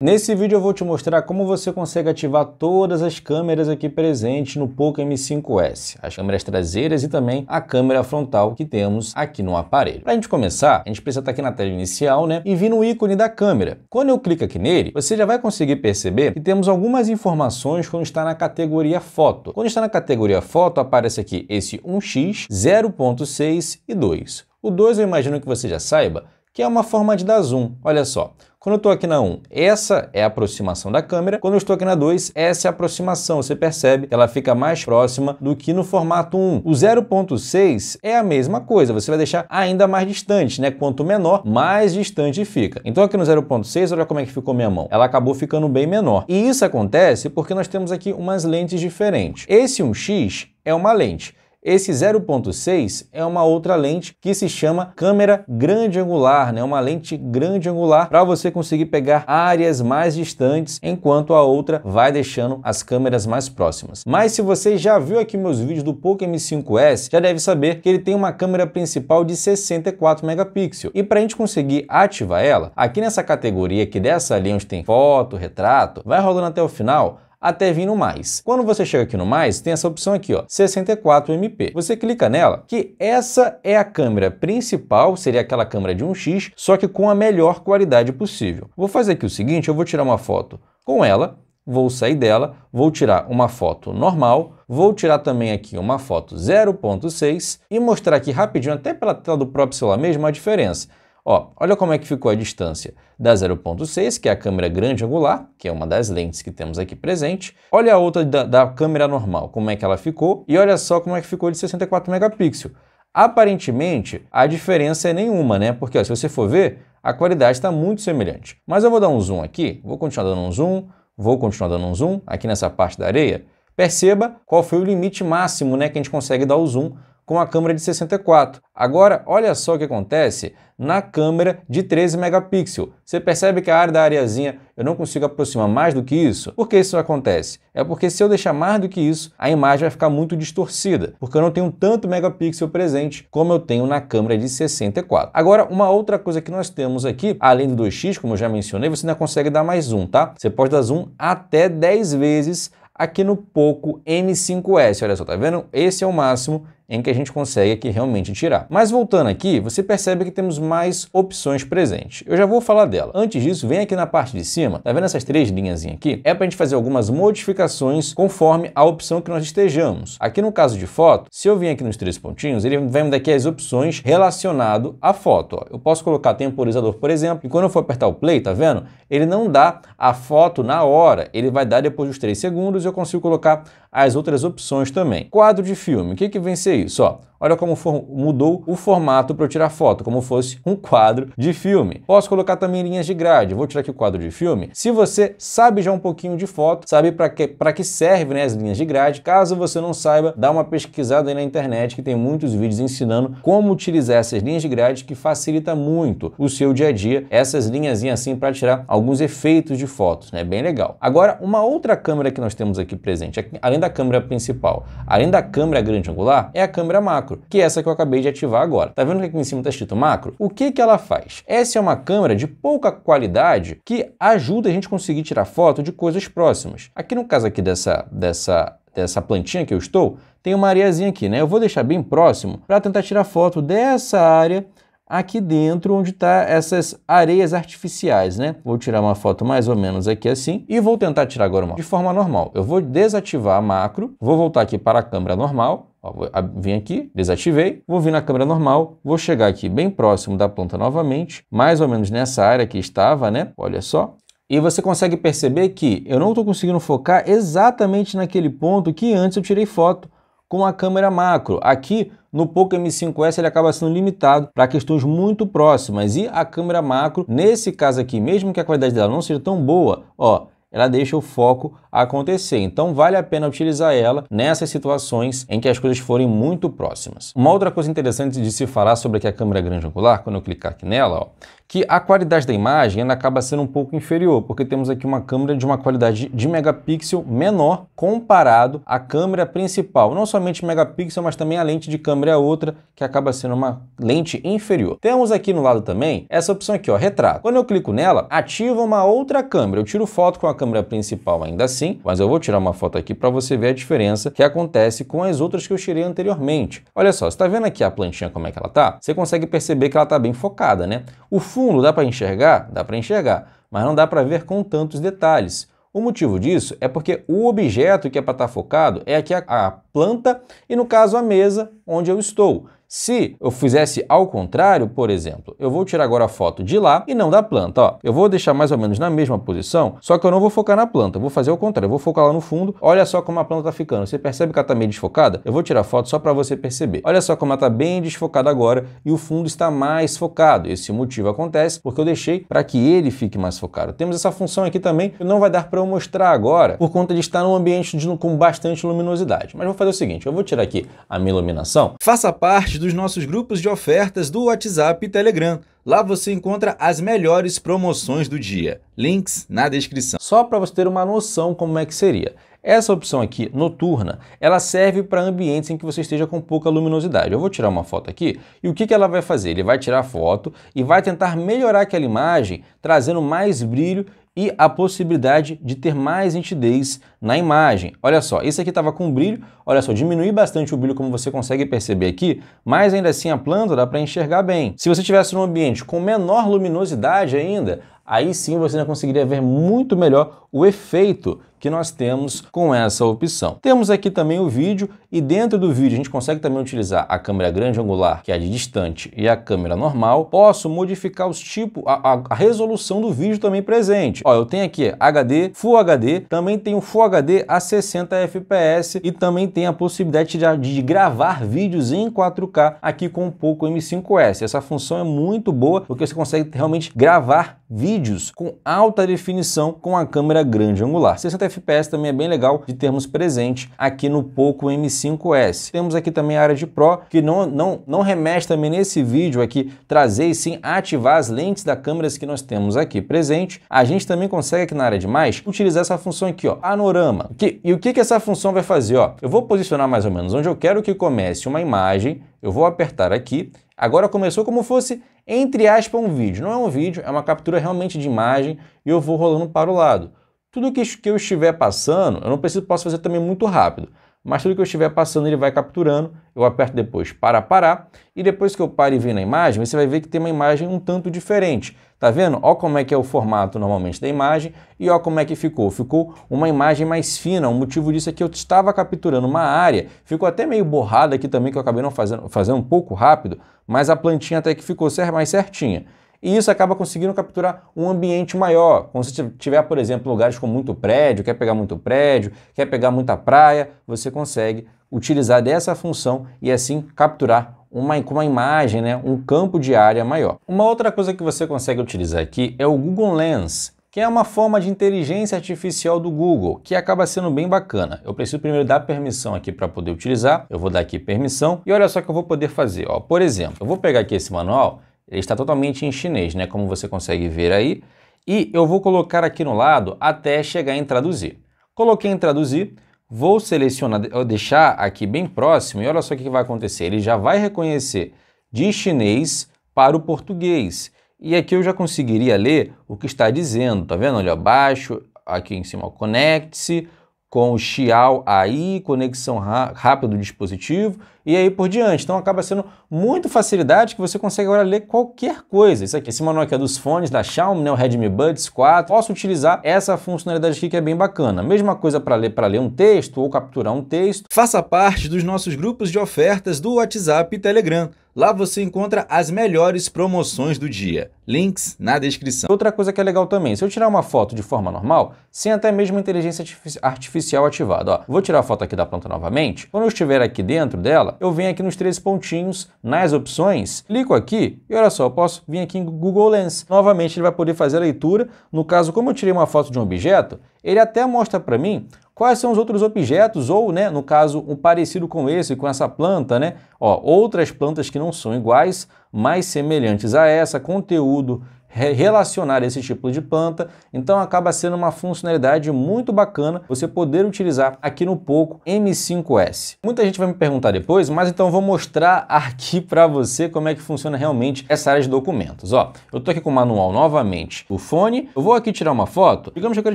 Nesse vídeo eu vou te mostrar como você consegue ativar todas as câmeras aqui presentes no Poco M5S, as câmeras traseiras e também a câmera frontal que temos aqui no aparelho. Para a gente começar, a gente precisa estar tá aqui na tela inicial né, e vir no ícone da câmera. Quando eu clico aqui nele, você já vai conseguir perceber que temos algumas informações quando está na categoria foto. Quando está na categoria foto, aparece aqui esse 1x, 0.6 e 2. O 2 eu imagino que você já saiba que é uma forma de dar zoom. Olha só, quando eu estou aqui na 1, essa é a aproximação da câmera. Quando eu estou aqui na 2, essa é a aproximação. Você percebe que ela fica mais próxima do que no formato 1. O 0.6 é a mesma coisa. Você vai deixar ainda mais distante, né? Quanto menor, mais distante fica. Então aqui no 0.6, olha como é que ficou minha mão. Ela acabou ficando bem menor. E isso acontece porque nós temos aqui umas lentes diferentes. Esse 1x é uma lente. Esse 0.6 é uma outra lente que se chama câmera grande angular, né? uma lente grande angular para você conseguir pegar áreas mais distantes, enquanto a outra vai deixando as câmeras mais próximas. Mas se você já viu aqui meus vídeos do Poco M5S, já deve saber que ele tem uma câmera principal de 64 megapixels. E para a gente conseguir ativar ela, aqui nessa categoria aqui dessa ali onde tem foto, retrato, vai rolando até o final, até vir no mais. Quando você chega aqui no mais, tem essa opção aqui, ó, 64 MP. Você clica nela, que essa é a câmera principal, seria aquela câmera de 1x, só que com a melhor qualidade possível. Vou fazer aqui o seguinte, eu vou tirar uma foto com ela, vou sair dela, vou tirar uma foto normal, vou tirar também aqui uma foto 0.6 e mostrar aqui rapidinho, até pela tela do próprio celular mesmo, a diferença. Ó, olha como é que ficou a distância da 0.6, que é a câmera grande angular, que é uma das lentes que temos aqui presente. Olha a outra da, da câmera normal, como é que ela ficou. E olha só como é que ficou de 64 megapixels. Aparentemente, a diferença é nenhuma, né? Porque ó, se você for ver, a qualidade está muito semelhante. Mas eu vou dar um zoom aqui, vou continuar dando um zoom, vou continuar dando um zoom aqui nessa parte da areia. Perceba qual foi o limite máximo né, que a gente consegue dar o zoom com a câmera de 64. Agora, olha só o que acontece na câmera de 13 megapixels. Você percebe que a área da areazinha eu não consigo aproximar mais do que isso? Por que isso acontece? É porque se eu deixar mais do que isso, a imagem vai ficar muito distorcida, porque eu não tenho tanto megapixel presente como eu tenho na câmera de 64. Agora, uma outra coisa que nós temos aqui, além do 2x, como eu já mencionei, você ainda consegue dar mais zoom, tá? Você pode dar zoom até 10 vezes aqui no Poco M5S. Olha só, tá vendo? Esse é o máximo em que a gente consegue aqui realmente tirar. Mas voltando aqui, você percebe que temos mais opções presentes. Eu já vou falar dela. Antes disso, vem aqui na parte de cima, tá vendo essas três linhas aqui? É para a gente fazer algumas modificações conforme a opção que nós estejamos. Aqui no caso de foto, se eu vim aqui nos três pontinhos, ele vai me dar aqui as opções relacionado à foto. Ó. Eu posso colocar temporizador, por exemplo, e quando eu for apertar o play, tá vendo? Ele não dá a foto na hora, ele vai dar depois dos três segundos e eu consigo colocar as outras opções também. Quadro de filme, o que que vem ser So. Olha como mudou o formato para eu tirar foto, como fosse um quadro de filme. Posso colocar também linhas de grade. Vou tirar aqui o quadro de filme. Se você sabe já um pouquinho de foto, sabe para que, pra que servem né, as linhas de grade. Caso você não saiba, dá uma pesquisada aí na internet que tem muitos vídeos ensinando como utilizar essas linhas de grade que facilita muito o seu dia a dia. Essas linhas assim para tirar alguns efeitos de fotos, né? Bem legal. Agora, uma outra câmera que nós temos aqui presente, além da câmera principal, além da câmera grande angular, é a câmera macro macro, que é essa que eu acabei de ativar agora. Tá vendo que aqui em cima está escrito macro? O que, que ela faz? Essa é uma câmera de pouca qualidade que ajuda a gente a conseguir tirar foto de coisas próximas. Aqui no caso aqui dessa, dessa dessa plantinha que eu estou, tem uma areiazinha aqui, né? Eu vou deixar bem próximo para tentar tirar foto dessa área aqui dentro onde está essas areias artificiais, né? Vou tirar uma foto mais ou menos aqui assim e vou tentar tirar agora uma de forma normal. Eu vou desativar a macro, vou voltar aqui para a câmera normal Ó, vim aqui, desativei, vou vir na câmera normal, vou chegar aqui bem próximo da planta novamente, mais ou menos nessa área que estava, né? Olha só. E você consegue perceber que eu não estou conseguindo focar exatamente naquele ponto que antes eu tirei foto com a câmera macro. Aqui no Poco M5S ele acaba sendo limitado para questões muito próximas e a câmera macro, nesse caso aqui, mesmo que a qualidade dela não seja tão boa, ó, ela deixa o foco acontecer. Então vale a pena utilizar ela nessas situações em que as coisas forem muito próximas. Uma outra coisa interessante de se falar sobre aqui a câmera é grande angular, quando eu clicar aqui nela, ó, que a qualidade da imagem ainda acaba sendo um pouco inferior, porque temos aqui uma câmera de uma qualidade de megapixel menor comparado à câmera principal. Não somente megapixel, mas também a lente de câmera é outra, que acaba sendo uma lente inferior. Temos aqui no lado também essa opção aqui, ó, retrato. Quando eu clico nela, ativa uma outra câmera. Eu tiro foto com a câmera principal ainda assim, mas eu vou tirar uma foto aqui para você ver a diferença que acontece com as outras que eu tirei anteriormente. Olha só, você está vendo aqui a plantinha como é que ela tá? Você consegue perceber que ela está bem focada, né? O fundo dá para enxergar? Dá para enxergar, mas não dá para ver com tantos detalhes. O motivo disso é porque o objeto que é para estar tá focado é aqui a, a planta e, no caso, a mesa onde eu estou. Se eu fizesse ao contrário, por exemplo, eu vou tirar agora a foto de lá e não da planta, ó. Eu vou deixar mais ou menos na mesma posição, só que eu não vou focar na planta, eu vou fazer ao contrário, eu vou focar lá no fundo. Olha só como a planta está ficando. Você percebe que ela está meio desfocada? Eu vou tirar foto só para você perceber. Olha só como ela está bem desfocada agora e o fundo está mais focado. Esse motivo acontece porque eu deixei para que ele fique mais focado. Temos essa função aqui também, que não vai dar para eu mostrar agora, por conta de estar num ambiente de, com bastante luminosidade. Mas vou fazer o seguinte, eu vou tirar aqui a minha iluminação. Faça parte dos nossos grupos de ofertas do WhatsApp e Telegram. Lá você encontra as melhores promoções do dia. Links na descrição. Só para você ter uma noção como é que seria. Essa opção aqui, noturna, ela serve para ambientes em que você esteja com pouca luminosidade. Eu vou tirar uma foto aqui e o que, que ela vai fazer? Ele vai tirar a foto e vai tentar melhorar aquela imagem, trazendo mais brilho e a possibilidade de ter mais nitidez na imagem. Olha só, esse aqui estava com brilho, olha só, diminui bastante o brilho como você consegue perceber aqui, mas ainda assim a planta dá para enxergar bem. Se você tivesse num ambiente com menor luminosidade ainda, aí sim você conseguiria ver muito melhor o efeito que nós temos com essa opção. Temos aqui também o vídeo e dentro do vídeo a gente consegue também utilizar a câmera grande angular, que é a de distante, e a câmera normal. Posso modificar os tipos, a, a, a resolução do vídeo também presente. Ó, eu tenho aqui HD, Full HD, também tenho Full HD a 60 FPS e também tem a possibilidade de, de gravar vídeos em 4K aqui com o Poco M5S. Essa função é muito boa porque você consegue realmente gravar vídeos vídeos com alta definição com a câmera grande angular. 60 FPS também é bem legal de termos presente aqui no Poco M5S. Temos aqui também a área de Pro, que não, não, não remete também nesse vídeo aqui trazer e sim ativar as lentes da câmeras que nós temos aqui presente. A gente também consegue aqui na área de mais utilizar essa função aqui, ó, panorama. Que, e o que, que essa função vai fazer? Ó? Eu vou posicionar mais ou menos onde eu quero que comece uma imagem, eu vou apertar aqui Agora começou como fosse entre aspas, um vídeo. Não é um vídeo, é uma captura realmente de imagem e eu vou rolando para o lado. Tudo que eu estiver passando, eu não preciso, posso fazer também muito rápido mas tudo que eu estiver passando ele vai capturando. Eu aperto depois para parar e depois que eu paro e venho na imagem, você vai ver que tem uma imagem um tanto diferente. Tá vendo? Ó como é que é o formato normalmente da imagem e ó como é que ficou. Ficou uma imagem mais fina. O motivo disso é que eu estava capturando uma área. Ficou até meio borrada aqui também que eu acabei não fazendo, fazendo um pouco rápido, mas a plantinha até que ficou mais certinha e isso acaba conseguindo capturar um ambiente maior. Quando você tiver, por exemplo, lugares com muito prédio, quer pegar muito prédio, quer pegar muita praia, você consegue utilizar dessa função e assim capturar uma, uma imagem, né, um campo de área maior. Uma outra coisa que você consegue utilizar aqui é o Google Lens, que é uma forma de inteligência artificial do Google, que acaba sendo bem bacana. Eu preciso primeiro dar permissão aqui para poder utilizar, eu vou dar aqui permissão, e olha só que eu vou poder fazer. Ó. Por exemplo, eu vou pegar aqui esse manual ele está totalmente em chinês, né? Como você consegue ver aí. E eu vou colocar aqui no lado até chegar em traduzir. Coloquei em traduzir, vou selecionar, deixar aqui bem próximo e olha só o que vai acontecer. Ele já vai reconhecer de chinês para o português. E aqui eu já conseguiria ler o que está dizendo, tá vendo? Olha abaixo, aqui em cima, conecte-se, com o Xiao AI, conexão rápida do dispositivo e aí por diante. Então acaba sendo muito facilidade que você consegue agora ler qualquer coisa. Isso aqui, esse manual aqui é dos fones da Xiaomi, né, o Redmi Buds 4. Posso utilizar essa funcionalidade aqui que é bem bacana. Mesma coisa para ler para ler um texto ou capturar um texto. Faça parte dos nossos grupos de ofertas do WhatsApp e Telegram. Lá você encontra as melhores promoções do dia. Links na descrição. Outra coisa que é legal também, se eu tirar uma foto de forma normal, sem até mesmo inteligência artificial ativada, ó, vou tirar a foto aqui da planta novamente, quando eu estiver aqui dentro dela, eu venho aqui nos três pontinhos, nas opções, clico aqui e olha só, eu posso vir aqui em Google Lens. Novamente ele vai poder fazer a leitura, no caso como eu tirei uma foto de um objeto, ele até mostra para mim Quais são os outros objetos, ou, né, no caso, um parecido com esse, com essa planta, né? Ó, outras plantas que não são iguais, mas semelhantes a essa, conteúdo relacionar esse tipo de planta, então acaba sendo uma funcionalidade muito bacana você poder utilizar aqui no Poco M5S. Muita gente vai me perguntar depois, mas então vou mostrar aqui para você como é que funciona realmente essa área de documentos. Ó, eu tô aqui com o manual novamente o fone, eu vou aqui tirar uma foto, digamos que eu quero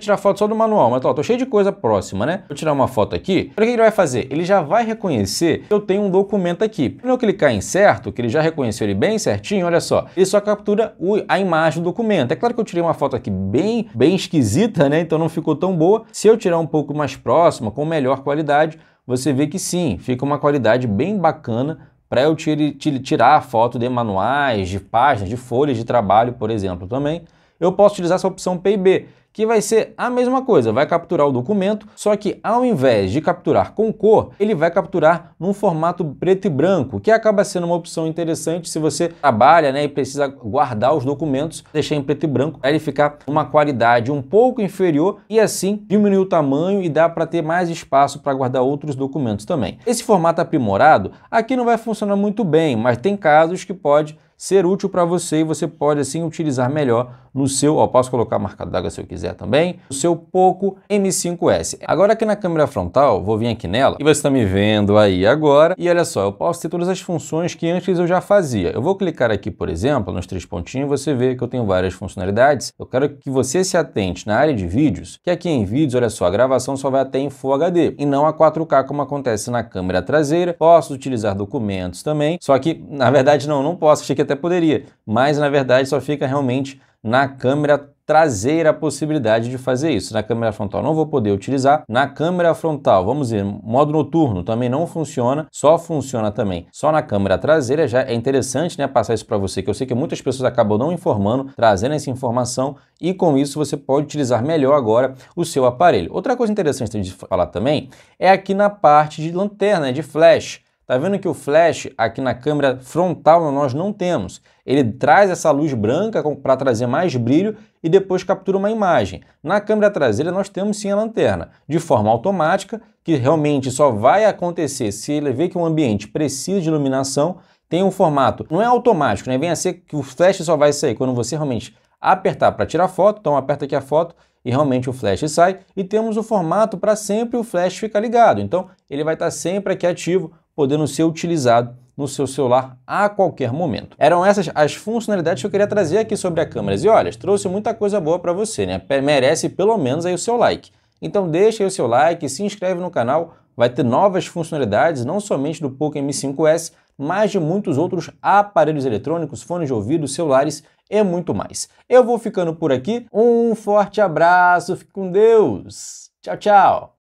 tirar foto só do manual, mas ó, tô cheio de coisa próxima, né? Vou tirar uma foto aqui, o que ele vai fazer? Ele já vai reconhecer que eu tenho um documento aqui. Quando eu clicar em certo, que ele já reconheceu ele bem certinho, olha só, ele só captura a imagem imagem do documento. É claro que eu tirei uma foto aqui bem, bem esquisita, né? Então não ficou tão boa. Se eu tirar um pouco mais próxima, com melhor qualidade, você vê que sim, fica uma qualidade bem bacana para eu tire, tire, tirar a foto de manuais, de páginas, de folhas de trabalho, por exemplo, também, eu posso utilizar essa opção PIB que vai ser a mesma coisa, vai capturar o documento, só que ao invés de capturar com cor, ele vai capturar num formato preto e branco, que acaba sendo uma opção interessante se você trabalha né, e precisa guardar os documentos, deixar em preto e branco, para ele ficar uma qualidade um pouco inferior e assim diminuir o tamanho e dá para ter mais espaço para guardar outros documentos também. Esse formato aprimorado aqui não vai funcionar muito bem, mas tem casos que pode ser útil para você e você pode assim utilizar melhor no seu, ó, posso colocar a marca d'água se eu quiser também, o seu Poco M5S. Agora aqui na câmera frontal, vou vir aqui nela e você está me vendo aí agora e olha só, eu posso ter todas as funções que antes eu já fazia. Eu vou clicar aqui, por exemplo, nos três pontinhos, você vê que eu tenho várias funcionalidades. Eu quero que você se atente na área de vídeos, que aqui em vídeos, olha só, a gravação só vai até em Full HD e não a 4K como acontece na câmera traseira. Posso utilizar documentos também, só que na verdade não, não posso, achei que até poderia, mas na verdade só fica realmente na câmera traseira a possibilidade de fazer isso. Na câmera frontal não vou poder utilizar. Na câmera frontal, vamos ver, modo noturno também não funciona, só funciona também só na câmera traseira. Já é interessante né, passar isso para você, que eu sei que muitas pessoas acabam não informando, trazendo essa informação e com isso você pode utilizar melhor agora o seu aparelho. Outra coisa interessante de falar também é aqui na parte de lanterna, né, de flash. Tá vendo que o flash aqui na câmera frontal nós não temos. Ele traz essa luz branca para trazer mais brilho e depois captura uma imagem. Na câmera traseira nós temos sim a lanterna, de forma automática, que realmente só vai acontecer se ele vê que o ambiente precisa de iluminação, tem um formato, não é automático, né? Vem a ser que o flash só vai sair quando você realmente apertar para tirar foto, então aperta aqui a foto e realmente o flash sai, e temos o formato para sempre o flash ficar ligado, então ele vai estar tá sempre aqui ativo podendo ser utilizado no seu celular a qualquer momento. Eram essas as funcionalidades que eu queria trazer aqui sobre a câmera. E olha, trouxe muita coisa boa para você, né? Merece pelo menos aí o seu like. Então deixa aí o seu like, se inscreve no canal, vai ter novas funcionalidades, não somente do Poco M5S, mas de muitos outros aparelhos eletrônicos, fones de ouvido, celulares e muito mais. Eu vou ficando por aqui, um forte abraço, fique com Deus! Tchau, tchau!